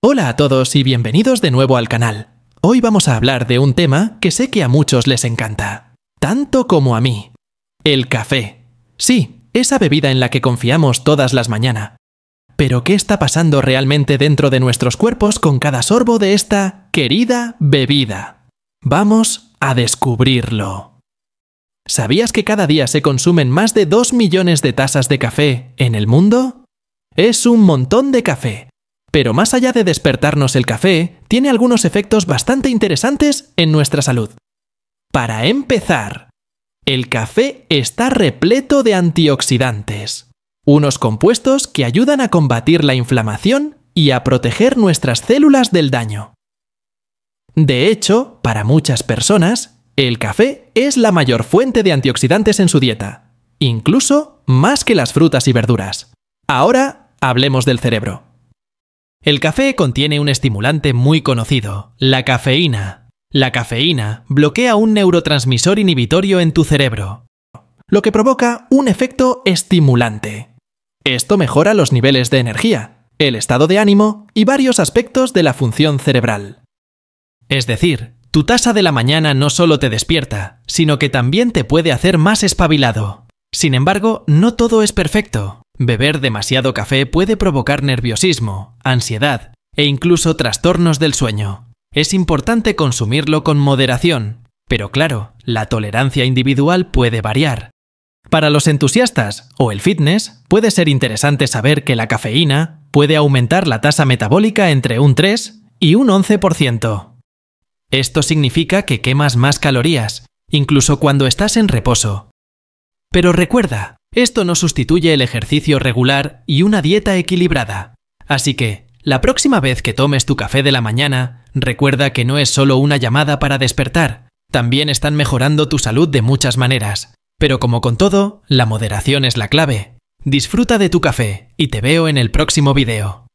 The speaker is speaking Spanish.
Hola a todos y bienvenidos de nuevo al canal. Hoy vamos a hablar de un tema que sé que a muchos les encanta, tanto como a mí. El café. Sí, esa bebida en la que confiamos todas las mañanas. Pero ¿qué está pasando realmente dentro de nuestros cuerpos con cada sorbo de esta querida bebida? Vamos a descubrirlo. ¿Sabías que cada día se consumen más de 2 millones de tazas de café en el mundo? Es un montón de café pero más allá de despertarnos el café, tiene algunos efectos bastante interesantes en nuestra salud. Para empezar, el café está repleto de antioxidantes, unos compuestos que ayudan a combatir la inflamación y a proteger nuestras células del daño. De hecho, para muchas personas, el café es la mayor fuente de antioxidantes en su dieta, incluso más que las frutas y verduras. Ahora, hablemos del cerebro. El café contiene un estimulante muy conocido, la cafeína. La cafeína bloquea un neurotransmisor inhibitorio en tu cerebro, lo que provoca un efecto estimulante. Esto mejora los niveles de energía, el estado de ánimo y varios aspectos de la función cerebral. Es decir, tu tasa de la mañana no solo te despierta, sino que también te puede hacer más espabilado. Sin embargo, no todo es perfecto. Beber demasiado café puede provocar nerviosismo, ansiedad e incluso trastornos del sueño. Es importante consumirlo con moderación, pero claro, la tolerancia individual puede variar. Para los entusiastas o el fitness, puede ser interesante saber que la cafeína puede aumentar la tasa metabólica entre un 3 y un 11%. Esto significa que quemas más calorías, incluso cuando estás en reposo. Pero recuerda, esto no sustituye el ejercicio regular y una dieta equilibrada. Así que, la próxima vez que tomes tu café de la mañana, recuerda que no es solo una llamada para despertar, también están mejorando tu salud de muchas maneras. Pero como con todo, la moderación es la clave. Disfruta de tu café y te veo en el próximo video.